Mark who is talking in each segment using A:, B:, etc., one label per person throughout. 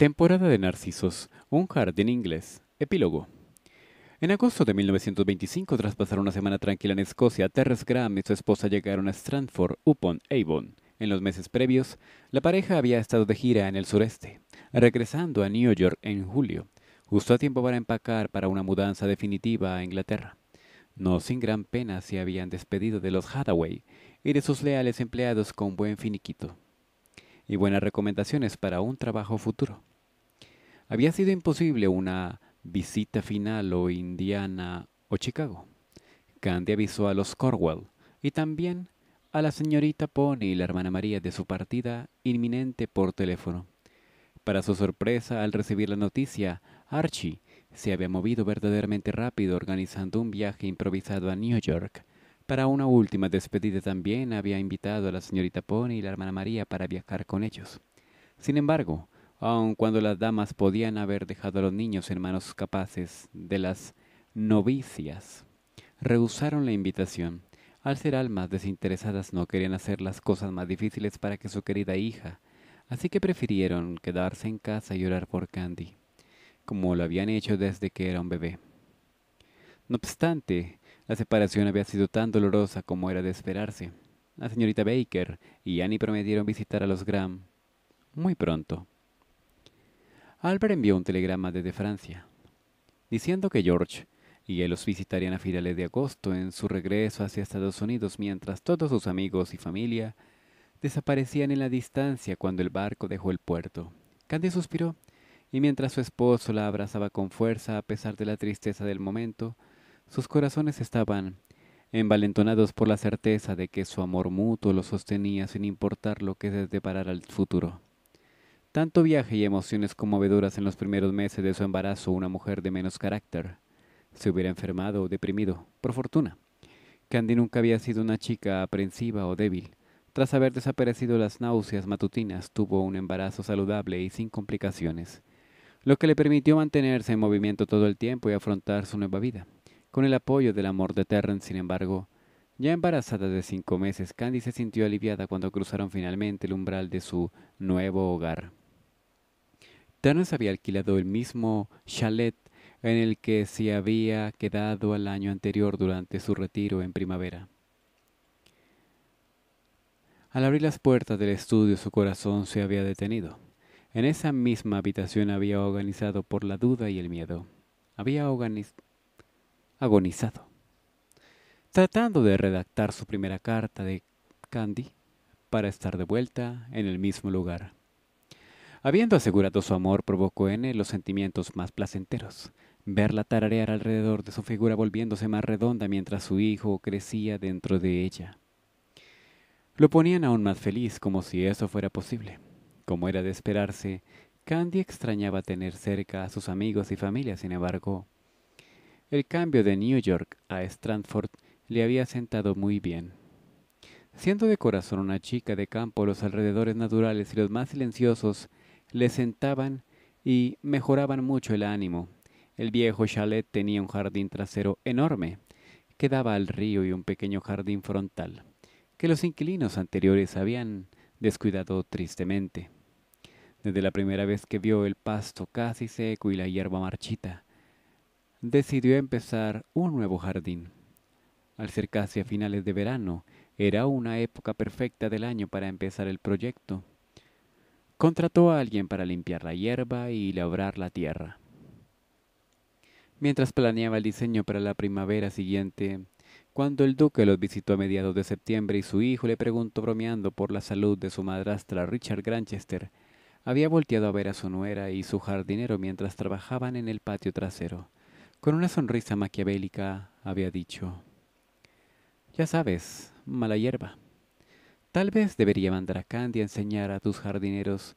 A: Temporada de Narcisos, un jardín inglés, epílogo. En agosto de 1925, tras pasar una semana tranquila en Escocia, Terrence Graham y su esposa llegaron a Stratford upon Avon. En los meses previos, la pareja había estado de gira en el sureste, regresando a New York en julio, justo a tiempo para empacar para una mudanza definitiva a Inglaterra. No sin gran pena se habían despedido de los Hathaway y de sus leales empleados con buen finiquito y buenas recomendaciones para un trabajo futuro. Había sido imposible una visita final o Indiana o Chicago. Candy avisó a los Corwell y también a la señorita Pony y la hermana María de su partida inminente por teléfono. Para su sorpresa, al recibir la noticia, Archie se había movido verdaderamente rápido organizando un viaje improvisado a New York. Para una última despedida también había invitado a la señorita Pony y la hermana María para viajar con ellos. Sin embargo, aun cuando las damas podían haber dejado a los niños en manos capaces de las novicias. Rehusaron la invitación. Al ser almas desinteresadas no querían hacer las cosas más difíciles para que su querida hija, así que prefirieron quedarse en casa y orar por Candy, como lo habían hecho desde que era un bebé. No obstante, la separación había sido tan dolorosa como era de esperarse. La señorita Baker y Annie prometieron visitar a los Graham muy pronto. Albert envió un telegrama desde Francia, diciendo que George y él los visitarían a finales de agosto en su regreso hacia Estados Unidos mientras todos sus amigos y familia desaparecían en la distancia cuando el barco dejó el puerto. Candy suspiró, y mientras su esposo la abrazaba con fuerza a pesar de la tristeza del momento, sus corazones estaban envalentonados por la certeza de que su amor mutuo lo sostenía sin importar lo que se deparara al futuro. Tanto viaje y emociones conmovedoras en los primeros meses de su embarazo, una mujer de menos carácter se hubiera enfermado o deprimido, por fortuna. Candy nunca había sido una chica aprensiva o débil. Tras haber desaparecido las náuseas matutinas, tuvo un embarazo saludable y sin complicaciones, lo que le permitió mantenerse en movimiento todo el tiempo y afrontar su nueva vida. Con el apoyo del amor de Terrence, sin embargo, ya embarazada de cinco meses, Candy se sintió aliviada cuando cruzaron finalmente el umbral de su nuevo hogar. Ternes había alquilado el mismo chalet en el que se había quedado al año anterior durante su retiro en primavera. Al abrir las puertas del estudio su corazón se había detenido. En esa misma habitación había organizado por la duda y el miedo. Había agonizado. Tratando de redactar su primera carta de Candy para estar de vuelta en el mismo lugar. Habiendo asegurado su amor, provocó en él los sentimientos más placenteros. Verla tararear alrededor de su figura volviéndose más redonda mientras su hijo crecía dentro de ella. Lo ponían aún más feliz, como si eso fuera posible. Como era de esperarse, Candy extrañaba tener cerca a sus amigos y familia, sin embargo. El cambio de New York a Stratford le había sentado muy bien. Siendo de corazón una chica de campo, los alrededores naturales y los más silenciosos le sentaban y mejoraban mucho el ánimo. El viejo chalet tenía un jardín trasero enorme, que daba al río y un pequeño jardín frontal, que los inquilinos anteriores habían descuidado tristemente. Desde la primera vez que vio el pasto casi seco y la hierba marchita, decidió empezar un nuevo jardín. Al ser casi a finales de verano, era una época perfecta del año para empezar el proyecto. Contrató a alguien para limpiar la hierba y labrar la tierra. Mientras planeaba el diseño para la primavera siguiente, cuando el duque los visitó a mediados de septiembre y su hijo le preguntó bromeando por la salud de su madrastra Richard Granchester, había volteado a ver a su nuera y su jardinero mientras trabajaban en el patio trasero. Con una sonrisa maquiavélica había dicho, Ya sabes, mala hierba. Tal vez debería mandar a Candy a enseñar a tus jardineros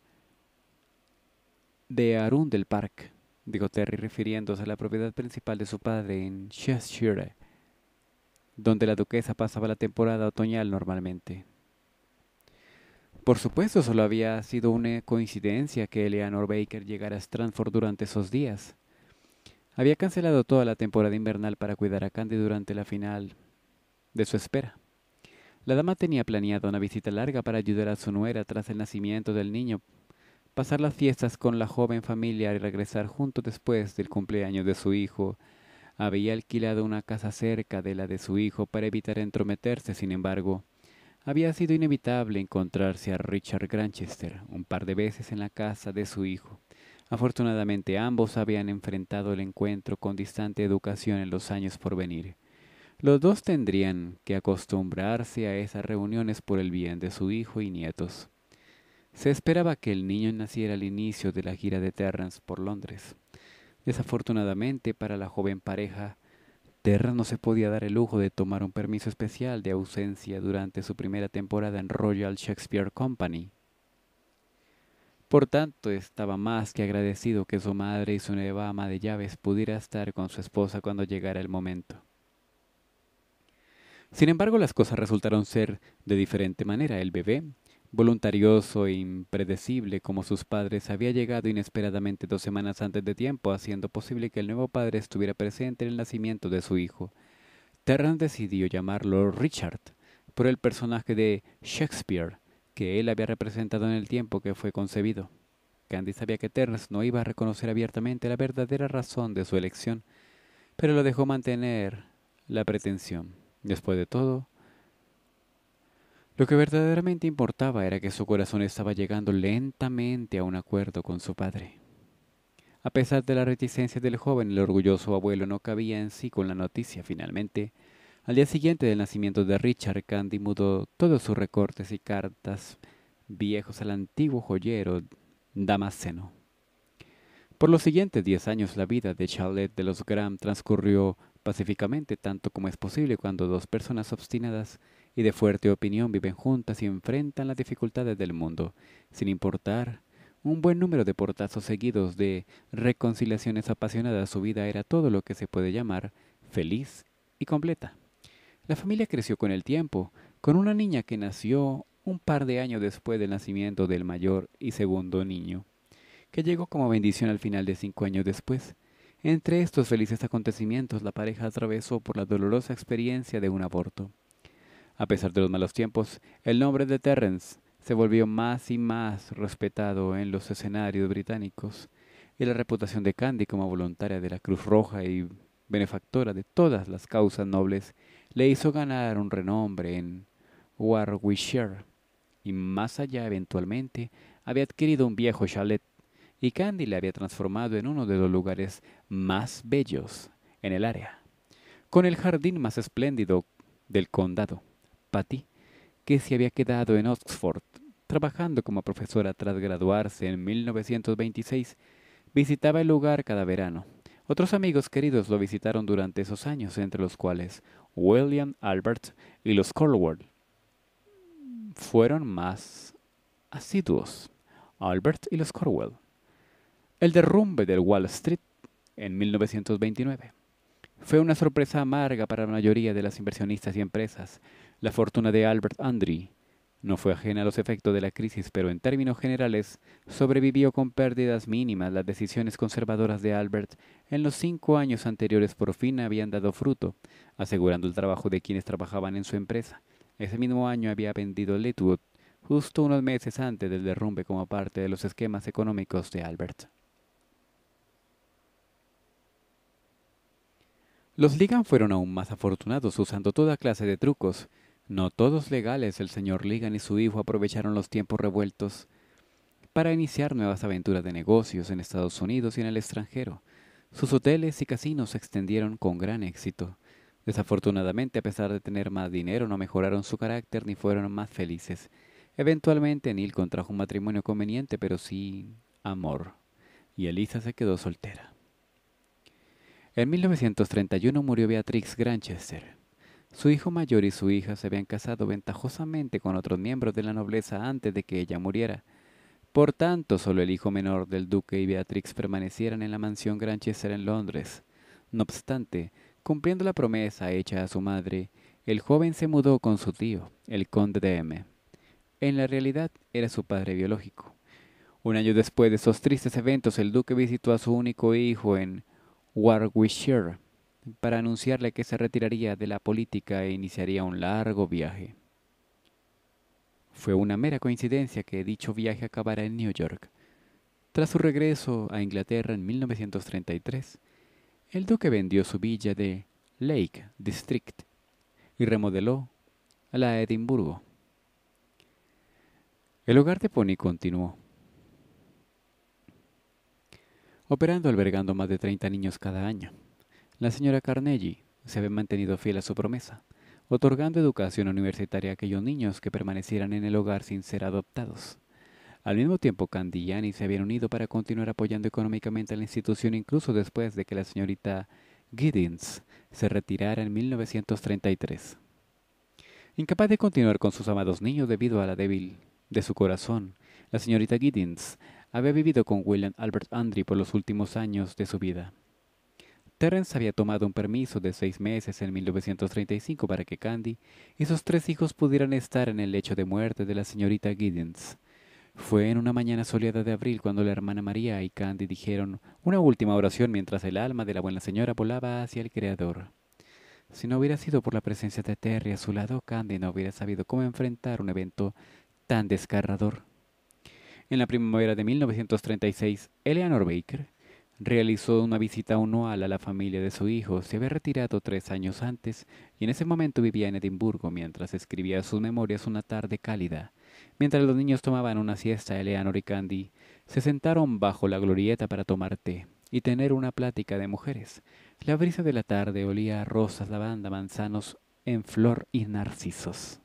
A: de Arundel Park, dijo Terry refiriéndose a la propiedad principal de su padre en Cheshire, donde la duquesa pasaba la temporada otoñal normalmente. Por supuesto, solo había sido una coincidencia que Eleanor Baker llegara a Stranford durante esos días. Había cancelado toda la temporada invernal para cuidar a Candy durante la final de su espera. La dama tenía planeado una visita larga para ayudar a su nuera tras el nacimiento del niño, pasar las fiestas con la joven familia y regresar junto después del cumpleaños de su hijo. Había alquilado una casa cerca de la de su hijo para evitar entrometerse, sin embargo. Había sido inevitable encontrarse a Richard Granchester un par de veces en la casa de su hijo. Afortunadamente ambos habían enfrentado el encuentro con distante educación en los años por venir. Los dos tendrían que acostumbrarse a esas reuniones por el bien de su hijo y nietos. Se esperaba que el niño naciera al inicio de la gira de Terrence por Londres. Desafortunadamente para la joven pareja, Terrence no se podía dar el lujo de tomar un permiso especial de ausencia durante su primera temporada en Royal Shakespeare Company. Por tanto, estaba más que agradecido que su madre y su nueva ama de llaves pudiera estar con su esposa cuando llegara el momento. Sin embargo, las cosas resultaron ser de diferente manera. El bebé, voluntarioso e impredecible como sus padres, había llegado inesperadamente dos semanas antes de tiempo, haciendo posible que el nuevo padre estuviera presente en el nacimiento de su hijo. Terran decidió llamarlo Richard, por el personaje de Shakespeare que él había representado en el tiempo que fue concebido. Candy sabía que Terrence no iba a reconocer abiertamente la verdadera razón de su elección, pero lo dejó mantener la pretensión. Después de todo, lo que verdaderamente importaba era que su corazón estaba llegando lentamente a un acuerdo con su padre. A pesar de la reticencia del joven, el orgulloso abuelo no cabía en sí con la noticia. Finalmente, al día siguiente del nacimiento de Richard, Candy mudó todos sus recortes y cartas viejos al antiguo joyero Damasceno. Por los siguientes diez años la vida de Charlotte de los Graham transcurrió pacíficamente tanto como es posible cuando dos personas obstinadas y de fuerte opinión viven juntas y enfrentan las dificultades del mundo, sin importar un buen número de portazos seguidos de reconciliaciones apasionadas, su vida era todo lo que se puede llamar feliz y completa. La familia creció con el tiempo, con una niña que nació un par de años después del nacimiento del mayor y segundo niño, que llegó como bendición al final de cinco años después. Entre estos felices acontecimientos, la pareja atravesó por la dolorosa experiencia de un aborto. A pesar de los malos tiempos, el nombre de Terrence se volvió más y más respetado en los escenarios británicos y la reputación de Candy como voluntaria de la Cruz Roja y benefactora de todas las causas nobles le hizo ganar un renombre en Warwickshire y más allá eventualmente había adquirido un viejo chalet y Candy la había transformado en uno de los lugares más bellos en el área, con el jardín más espléndido del condado. Patty, que se había quedado en Oxford trabajando como profesora tras graduarse en 1926, visitaba el lugar cada verano. Otros amigos queridos lo visitaron durante esos años, entre los cuales William Albert y los Corwell fueron más asiduos. Albert y los Corwell. El derrumbe del Wall Street en 1929 fue una sorpresa amarga para la mayoría de las inversionistas y empresas. La fortuna de Albert Andre no fue ajena a los efectos de la crisis, pero en términos generales sobrevivió con pérdidas mínimas. Las decisiones conservadoras de Albert en los cinco años anteriores por fin habían dado fruto, asegurando el trabajo de quienes trabajaban en su empresa. Ese mismo año había vendido Letwood, justo unos meses antes del derrumbe como parte de los esquemas económicos de Albert. Los Ligan fueron aún más afortunados usando toda clase de trucos. No todos legales, el señor Ligan y su hijo aprovecharon los tiempos revueltos para iniciar nuevas aventuras de negocios en Estados Unidos y en el extranjero. Sus hoteles y casinos se extendieron con gran éxito. Desafortunadamente, a pesar de tener más dinero, no mejoraron su carácter ni fueron más felices. Eventualmente, Neil contrajo un matrimonio conveniente, pero sin amor, y Elisa se quedó soltera. En 1931 murió Beatrix Granchester. Su hijo mayor y su hija se habían casado ventajosamente con otros miembros de la nobleza antes de que ella muriera. Por tanto, solo el hijo menor del duque y Beatrix permanecieran en la mansión Granchester en Londres. No obstante, cumpliendo la promesa hecha a su madre, el joven se mudó con su tío, el conde de M. En la realidad era su padre biológico. Un año después de esos tristes eventos, el duque visitó a su único hijo en Warwickshire para anunciarle que se retiraría de la política e iniciaría un largo viaje. Fue una mera coincidencia que dicho viaje acabara en New York. Tras su regreso a Inglaterra en 1933, el duque vendió su villa de Lake District y remodeló a la Edimburgo. El hogar de Pony continuó operando albergando más de 30 niños cada año. La señora Carnegie se había mantenido fiel a su promesa, otorgando educación universitaria a aquellos niños que permanecieran en el hogar sin ser adoptados. Al mismo tiempo, Candy y se habían unido para continuar apoyando económicamente a la institución incluso después de que la señorita Giddens se retirara en 1933. Incapaz de continuar con sus amados niños debido a la débil de su corazón, la señorita Giddens había vivido con William Albert Andry por los últimos años de su vida. Terence había tomado un permiso de seis meses en 1935 para que Candy y sus tres hijos pudieran estar en el lecho de muerte de la señorita Giddens. Fue en una mañana soleada de abril cuando la hermana María y Candy dijeron una última oración mientras el alma de la buena señora volaba hacia el Creador. Si no hubiera sido por la presencia de Terry a su lado, Candy no hubiera sabido cómo enfrentar un evento tan desgarrador. En la primavera de 1936, Eleanor Baker realizó una visita anual a la familia de su hijo. Se había retirado tres años antes y en ese momento vivía en Edimburgo mientras escribía sus memorias una tarde cálida. Mientras los niños tomaban una siesta, Eleanor y Candy se sentaron bajo la glorieta para tomar té y tener una plática de mujeres. La brisa de la tarde olía a rosas, lavanda, manzanos en flor y narcisos.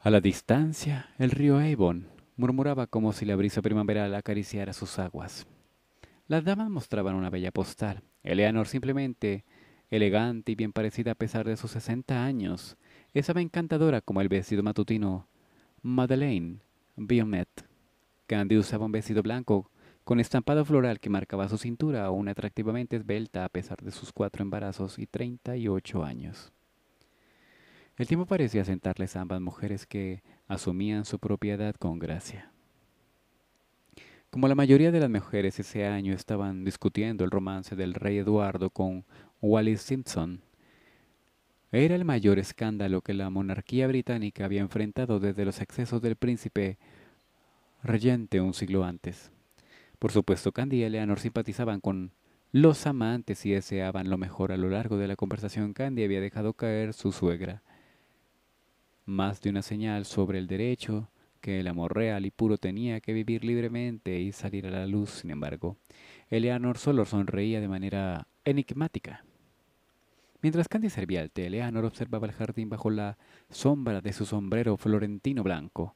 A: A la distancia, el río Avon murmuraba como si la brisa primaveral acariciara sus aguas. Las damas mostraban una bella postal. Eleanor simplemente, elegante y bien parecida a pesar de sus sesenta años, estaba encantadora como el vestido matutino. Madeleine Biomet. Candy usaba un vestido blanco con estampado floral que marcaba su cintura, aún atractivamente esbelta a pesar de sus cuatro embarazos y treinta y ocho años. El tiempo parecía sentarles a ambas mujeres que asumían su propiedad con gracia. Como la mayoría de las mujeres ese año estaban discutiendo el romance del rey Eduardo con Wallis Simpson, era el mayor escándalo que la monarquía británica había enfrentado desde los excesos del príncipe reyente un siglo antes. Por supuesto, Candy y Eleanor simpatizaban con los amantes y deseaban lo mejor a lo largo de la conversación. Candy había dejado caer su suegra, más de una señal sobre el derecho que el amor real y puro tenía que vivir libremente y salir a la luz. Sin embargo, Eleanor solo sonreía de manera enigmática. Mientras Candy servía el té, Eleanor observaba el jardín bajo la sombra de su sombrero florentino blanco.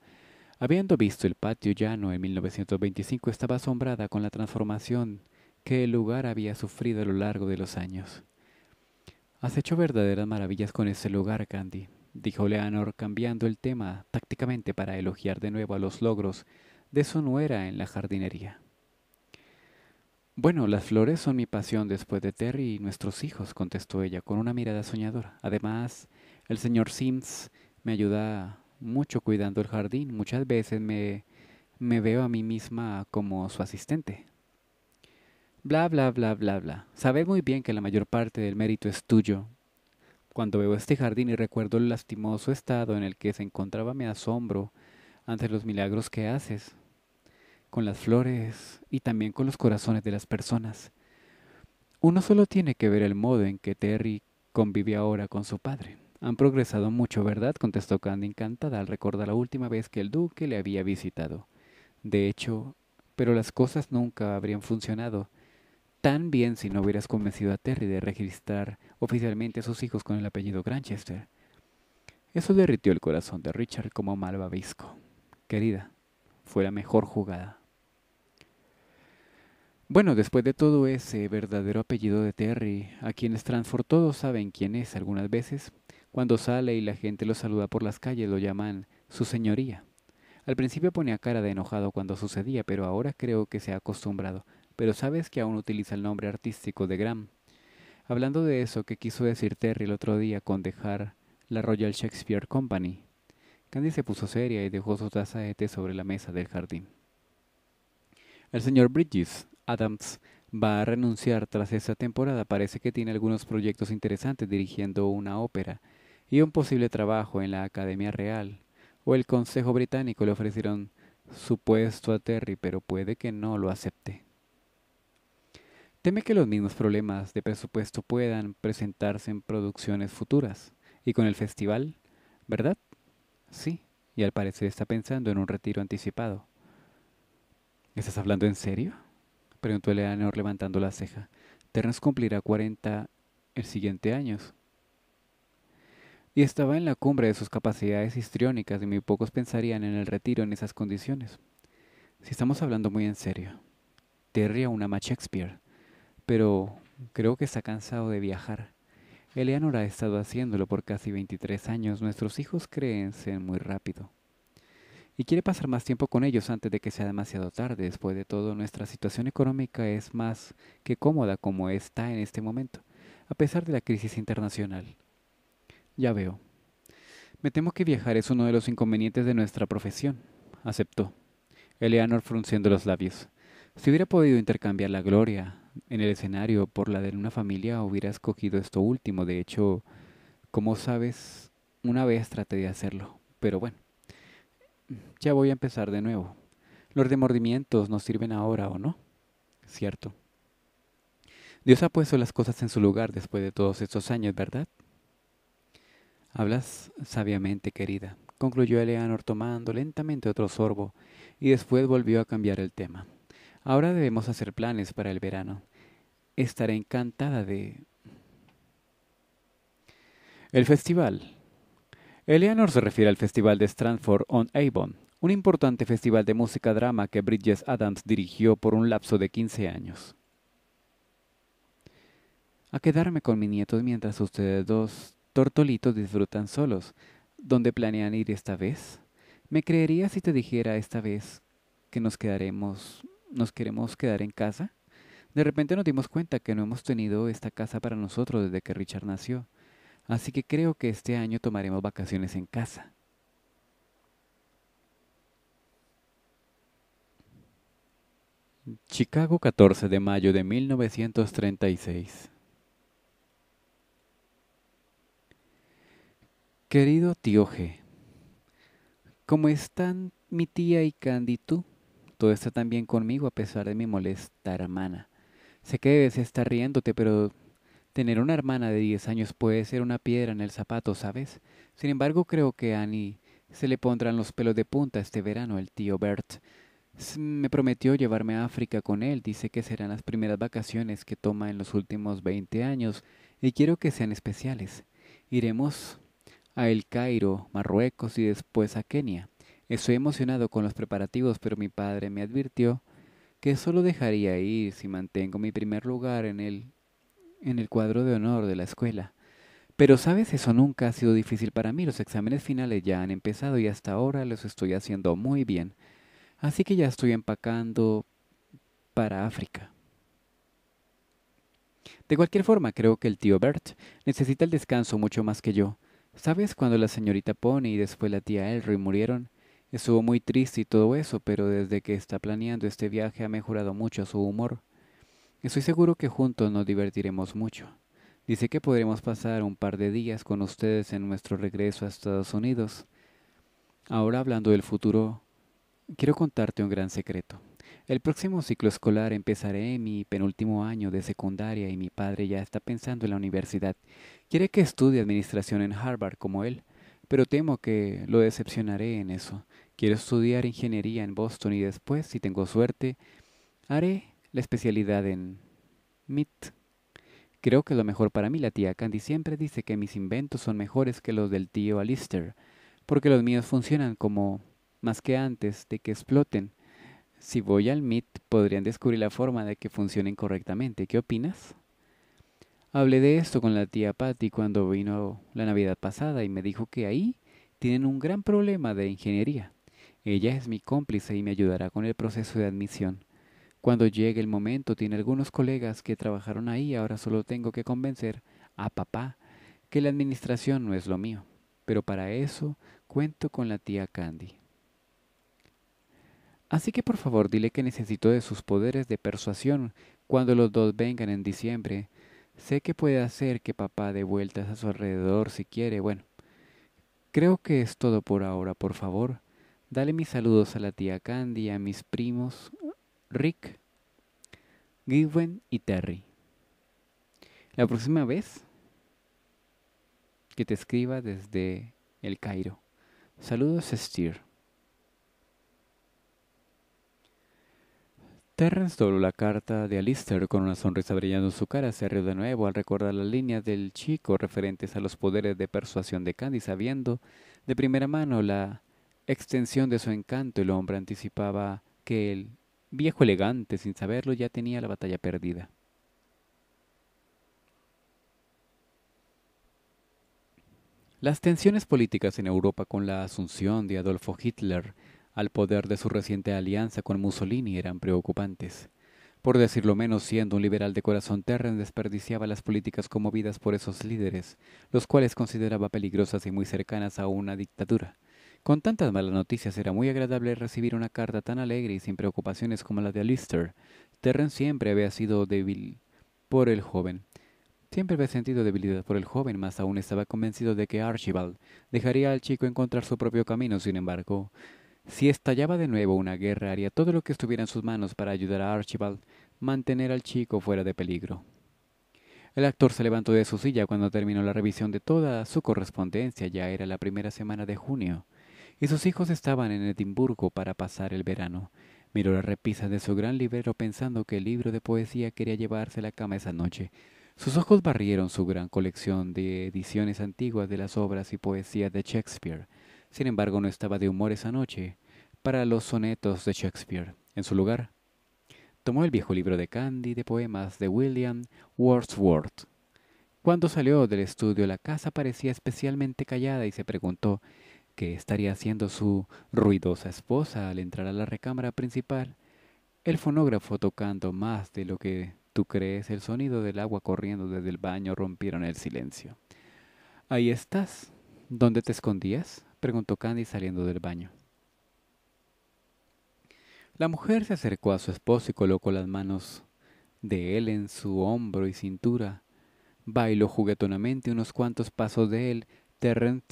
A: Habiendo visto el patio llano en 1925, estaba asombrada con la transformación que el lugar había sufrido a lo largo de los años. Has hecho verdaderas maravillas con ese lugar, Candy, dijo Leonor, cambiando el tema tácticamente para elogiar de nuevo a los logros de su nuera en la jardinería. Bueno, las flores son mi pasión después de Terry y nuestros hijos, contestó ella con una mirada soñadora. Además, el señor Sims me ayuda mucho cuidando el jardín. Muchas veces me, me veo a mí misma como su asistente. Bla, bla, bla, bla, bla. Sabes muy bien que la mayor parte del mérito es tuyo, cuando veo este jardín y recuerdo el lastimoso estado en el que se encontraba me asombro ante los milagros que haces, con las flores y también con los corazones de las personas. Uno solo tiene que ver el modo en que Terry convive ahora con su padre. Han progresado mucho, ¿verdad? contestó Candy encantada al recordar la última vez que el duque le había visitado. De hecho, pero las cosas nunca habrían funcionado tan bien si no hubieras convencido a Terry de registrar oficialmente a sus hijos con el apellido Granchester. Eso derritió el corazón de Richard como mal babisco. Querida, fue la mejor jugada. Bueno, después de todo ese verdadero apellido de Terry, a quienes Transport todos saben quién es algunas veces, cuando sale y la gente lo saluda por las calles lo llaman su señoría. Al principio ponía cara de enojado cuando sucedía, pero ahora creo que se ha acostumbrado pero sabes que aún utiliza el nombre artístico de Graham. Hablando de eso que quiso decir Terry el otro día con dejar la Royal Shakespeare Company, Candy se puso seria y dejó su taza de té sobre la mesa del jardín. El señor Bridges, Adams, va a renunciar tras esta temporada. Parece que tiene algunos proyectos interesantes dirigiendo una ópera y un posible trabajo en la Academia Real o el Consejo Británico le ofrecieron su puesto a Terry, pero puede que no lo acepte teme que los mismos problemas de presupuesto puedan presentarse en producciones futuras. Y con el festival, ¿verdad? Sí, y al parecer está pensando en un retiro anticipado. ¿Estás hablando en serio? Preguntó Eleanor levantando la ceja. Terrence cumplirá 40 el siguiente año. Y estaba en la cumbre de sus capacidades histriónicas y muy pocos pensarían en el retiro en esas condiciones. Si estamos hablando muy en serio. Terry a una Shakespeare pero creo que está cansado de viajar. Eleanor ha estado haciéndolo por casi 23 años. Nuestros hijos creen ser muy rápido. Y quiere pasar más tiempo con ellos antes de que sea demasiado tarde. Después de todo, nuestra situación económica es más que cómoda como está en este momento, a pesar de la crisis internacional. Ya veo. Me temo que viajar es uno de los inconvenientes de nuestra profesión. Aceptó. Eleanor frunciendo los labios. Si hubiera podido intercambiar la gloria en el escenario por la de una familia, hubiera escogido esto último. De hecho, como sabes, una vez traté de hacerlo, pero bueno, ya voy a empezar de nuevo. Los remordimientos nos sirven ahora o no, ¿cierto? Dios ha puesto las cosas en su lugar después de todos estos años, ¿verdad? Hablas sabiamente, querida, concluyó Eleanor tomando lentamente otro sorbo y después volvió a cambiar el tema. Ahora debemos hacer planes para el verano. Estaré encantada de... El festival. Eleanor se refiere al Festival de Stratford-on-Avon, un importante festival de música drama que Bridges Adams dirigió por un lapso de 15 años. A quedarme con mi nieto mientras ustedes dos tortolitos disfrutan solos. ¿Dónde planean ir esta vez? Me creería si te dijera esta vez que nos quedaremos nos queremos quedar en casa? De repente nos dimos cuenta que no hemos tenido esta casa para nosotros desde que Richard nació, así que creo que este año tomaremos vacaciones en casa. Chicago 14 de mayo de 1936 Querido tío G, ¿cómo están mi tía y Candy tú? Todo está tan bien conmigo a pesar de mi molesta hermana. Sé que debes estar riéndote, pero tener una hermana de 10 años puede ser una piedra en el zapato, ¿sabes? Sin embargo, creo que a Annie se le pondrán los pelos de punta este verano el tío Bert. Me prometió llevarme a África con él. Dice que serán las primeras vacaciones que toma en los últimos 20 años y quiero que sean especiales. Iremos a El Cairo, Marruecos y después a Kenia. Estoy emocionado con los preparativos, pero mi padre me advirtió que solo dejaría ir si mantengo mi primer lugar en el, en el cuadro de honor de la escuela. Pero sabes, eso nunca ha sido difícil para mí. Los exámenes finales ya han empezado y hasta ahora los estoy haciendo muy bien. Así que ya estoy empacando para África. De cualquier forma, creo que el tío Bert necesita el descanso mucho más que yo. ¿Sabes cuando la señorita Pony y después la tía Elroy murieron? Estuvo muy triste y todo eso, pero desde que está planeando este viaje ha mejorado mucho su humor. Estoy seguro que juntos nos divertiremos mucho. Dice que podremos pasar un par de días con ustedes en nuestro regreso a Estados Unidos. Ahora hablando del futuro, quiero contarte un gran secreto. El próximo ciclo escolar empezaré mi penúltimo año de secundaria y mi padre ya está pensando en la universidad. Quiere que estudie administración en Harvard como él, pero temo que lo decepcionaré en eso. Quiero estudiar ingeniería en Boston y después, si tengo suerte, haré la especialidad en MIT. Creo que lo mejor para mí, la tía Candy siempre dice que mis inventos son mejores que los del tío Alistair, porque los míos funcionan como más que antes de que exploten. Si voy al MIT, podrían descubrir la forma de que funcionen correctamente. ¿Qué opinas? Hablé de esto con la tía Patty cuando vino la Navidad pasada y me dijo que ahí tienen un gran problema de ingeniería. Ella es mi cómplice y me ayudará con el proceso de admisión. Cuando llegue el momento, tiene algunos colegas que trabajaron ahí, ahora solo tengo que convencer a papá que la administración no es lo mío. Pero para eso cuento con la tía Candy. Así que por favor dile que necesito de sus poderes de persuasión cuando los dos vengan en diciembre. Sé que puede hacer que papá dé vueltas a su alrededor si quiere. Bueno, creo que es todo por ahora, por favor. Dale mis saludos a la tía Candy, a mis primos Rick, Given y Terry. La próxima vez que te escriba desde el Cairo. Saludos, Steer. Terrence dobló la carta de Alistair con una sonrisa brillando en su cara. Se rió de nuevo al recordar las líneas del chico referentes a los poderes de persuasión de Candy, sabiendo de primera mano la extensión de su encanto, el hombre anticipaba que el viejo elegante, sin saberlo, ya tenía la batalla perdida. Las tensiones políticas en Europa con la asunción de Adolfo Hitler al poder de su reciente alianza con Mussolini eran preocupantes. Por decirlo menos, siendo un liberal de corazón terreno, desperdiciaba las políticas conmovidas por esos líderes, los cuales consideraba peligrosas y muy cercanas a una dictadura. Con tantas malas noticias era muy agradable recibir una carta tan alegre y sin preocupaciones como la de Alistair. Terren siempre había sido débil por el joven. Siempre había sentido debilidad por el joven, mas aún estaba convencido de que Archibald dejaría al chico encontrar su propio camino. Sin embargo, si estallaba de nuevo una guerra, haría todo lo que estuviera en sus manos para ayudar a Archibald mantener al chico fuera de peligro. El actor se levantó de su silla cuando terminó la revisión de toda su correspondencia. Ya era la primera semana de junio y sus hijos estaban en Edimburgo para pasar el verano. Miró la repisa de su gran librero pensando que el libro de poesía quería llevarse a la cama esa noche. Sus ojos barrieron su gran colección de ediciones antiguas de las obras y poesía de Shakespeare. Sin embargo, no estaba de humor esa noche para los sonetos de Shakespeare. En su lugar, tomó el viejo libro de Candy de poemas de William Wordsworth. Cuando salió del estudio, la casa parecía especialmente callada y se preguntó que estaría haciendo su ruidosa esposa al entrar a la recámara principal, el fonógrafo tocando más de lo que tú crees el sonido del agua corriendo desde el baño rompieron el silencio. Ahí estás. ¿Dónde te escondías? preguntó Candy saliendo del baño. La mujer se acercó a su esposo y colocó las manos de él en su hombro y cintura. Bailó juguetonamente unos cuantos pasos de él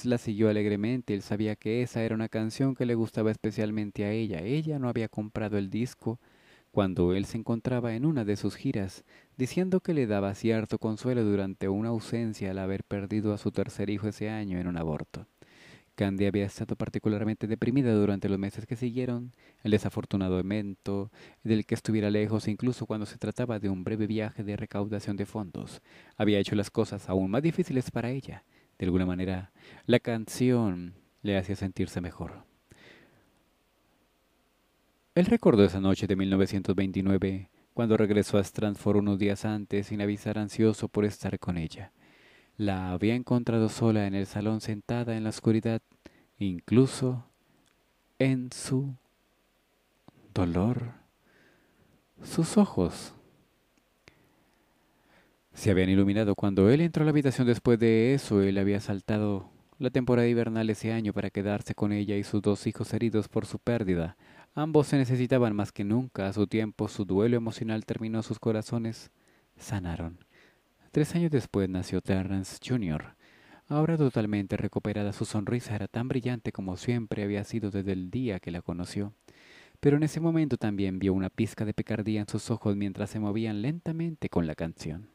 A: la siguió alegremente, él sabía que esa era una canción que le gustaba especialmente a ella. Ella no había comprado el disco cuando él se encontraba en una de sus giras, diciendo que le daba cierto consuelo durante una ausencia al haber perdido a su tercer hijo ese año en un aborto. Candy había estado particularmente deprimida durante los meses que siguieron el desafortunado evento del que estuviera lejos incluso cuando se trataba de un breve viaje de recaudación de fondos. Había hecho las cosas aún más difíciles para ella de alguna manera la canción le hacía sentirse mejor. recuerdo recordó esa noche de 1929, cuando regresó a Strandford unos días antes sin avisar ansioso por estar con ella. La había encontrado sola en el salón sentada en la oscuridad, incluso en su dolor. Sus ojos se habían iluminado cuando él entró a la habitación después de eso. Él había saltado la temporada invernal ese año para quedarse con ella y sus dos hijos heridos por su pérdida. Ambos se necesitaban más que nunca. A su tiempo, su duelo emocional terminó, sus corazones sanaron. Tres años después nació Terrence Jr. Ahora totalmente recuperada, su sonrisa era tan brillante como siempre había sido desde el día que la conoció pero en ese momento también vio una pizca de picardía en sus ojos mientras se movían lentamente con la canción.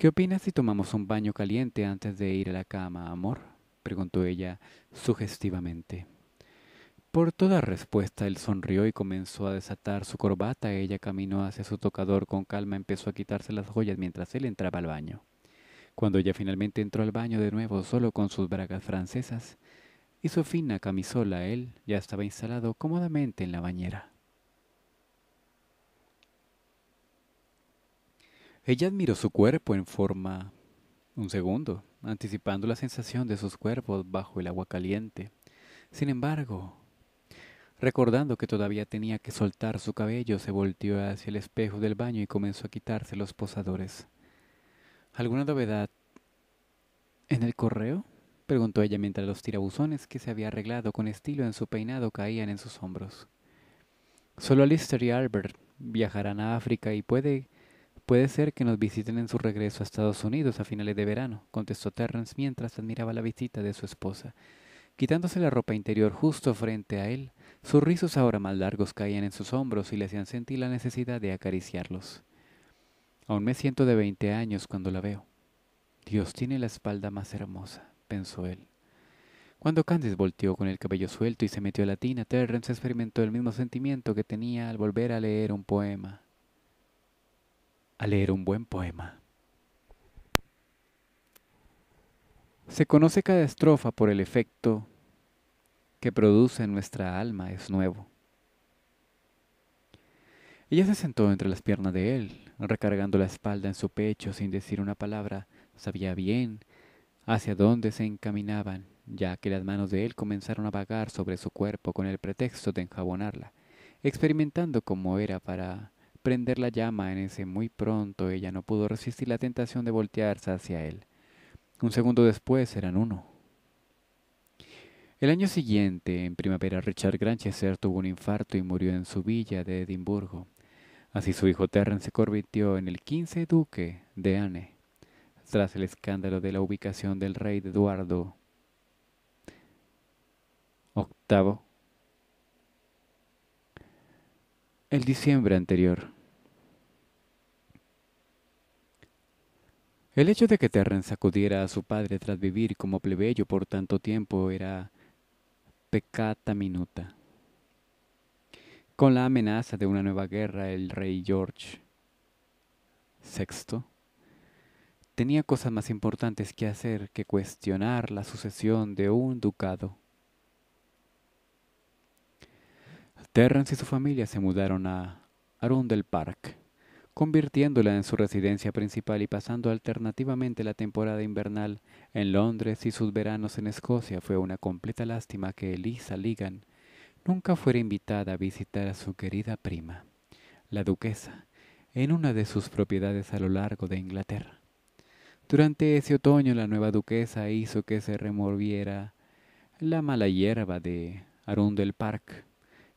A: ¿Qué opinas si tomamos un baño caliente antes de ir a la cama, amor? preguntó ella sugestivamente. Por toda respuesta él sonrió y comenzó a desatar su corbata. Ella caminó hacia su tocador con calma, empezó a quitarse las joyas mientras él entraba al baño. Cuando ella finalmente entró al baño de nuevo solo con sus bragas francesas y su fina camisola, él ya estaba instalado cómodamente en la bañera. Ella admiró su cuerpo en forma un segundo, anticipando la sensación de sus cuerpos bajo el agua caliente. Sin embargo, recordando que todavía tenía que soltar su cabello, se volteó hacia el espejo del baño y comenzó a quitarse los posadores. ¿Alguna novedad en el correo? preguntó ella mientras los tirabuzones que se había arreglado con estilo en su peinado caían en sus hombros. Solo Lister y Albert viajarán a África y puede Puede ser que nos visiten en su regreso a Estados Unidos a finales de verano, contestó Terrence mientras admiraba la visita de su esposa. Quitándose la ropa interior justo frente a él, sus rizos ahora más largos caían en sus hombros y le hacían sentir la necesidad de acariciarlos. Aún me siento de veinte años cuando la veo. Dios tiene la espalda más hermosa, pensó él. Cuando Candice volteó con el cabello suelto y se metió a la tina, Terrence experimentó el mismo sentimiento que tenía al volver a leer un poema a leer un buen poema. Se conoce cada estrofa por el efecto que produce en nuestra alma, es nuevo. Ella se sentó entre las piernas de él, recargando la espalda en su pecho sin decir una palabra, sabía bien hacia dónde se encaminaban, ya que las manos de él comenzaron a vagar sobre su cuerpo con el pretexto de enjabonarla, experimentando cómo era para prender la llama en ese muy pronto ella no pudo resistir la tentación de voltearse hacia él. Un segundo después eran uno. El año siguiente, en primavera, Richard Granchester tuvo un infarto y murió en su villa de Edimburgo. Así su hijo Terrence se convirtió en el quince duque de Anne, tras el escándalo de la ubicación del rey Eduardo VIII el diciembre anterior. El hecho de que Terrence sacudiera a su padre tras vivir como plebeyo por tanto tiempo era pecata minuta. Con la amenaza de una nueva guerra, el rey George VI tenía cosas más importantes que hacer que cuestionar la sucesión de un ducado. Terrence y su familia se mudaron a Arundel Park, convirtiéndola en su residencia principal y pasando alternativamente la temporada invernal en Londres y sus veranos en Escocia. Fue una completa lástima que Elisa Ligan nunca fuera invitada a visitar a su querida prima, la duquesa, en una de sus propiedades a lo largo de Inglaterra. Durante ese otoño la nueva duquesa hizo que se removiera la mala hierba de Arundel Park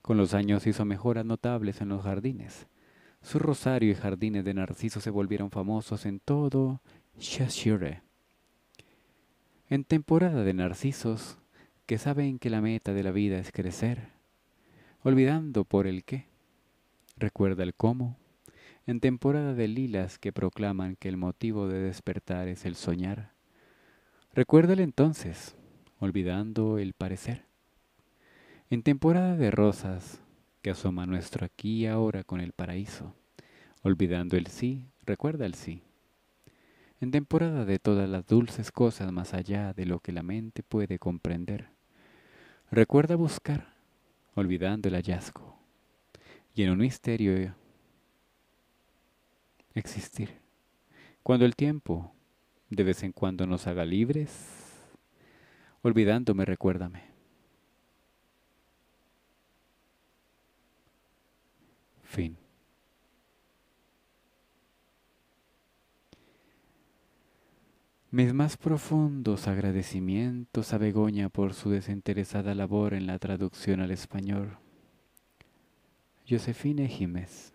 A: con los años hizo mejoras notables en los jardines. Su rosario y jardines de narciso se volvieron famosos en todo Cheshire. En temporada de narcisos, que saben que la meta de la vida es crecer, olvidando por el qué, recuerda el cómo, en temporada de lilas que proclaman que el motivo de despertar es el soñar, recuérdale entonces, olvidando el parecer. En temporada de rosas, que asoma nuestro aquí y ahora con el paraíso, olvidando el sí, recuerda el sí. En temporada de todas las dulces cosas más allá de lo que la mente puede comprender, recuerda buscar, olvidando el hallazgo, y en un misterio existir. Cuando el tiempo de vez en cuando nos haga libres, olvidándome recuérdame. Mis más profundos agradecimientos a Begoña por su desinteresada labor en la traducción al español. Josefine Jiménez.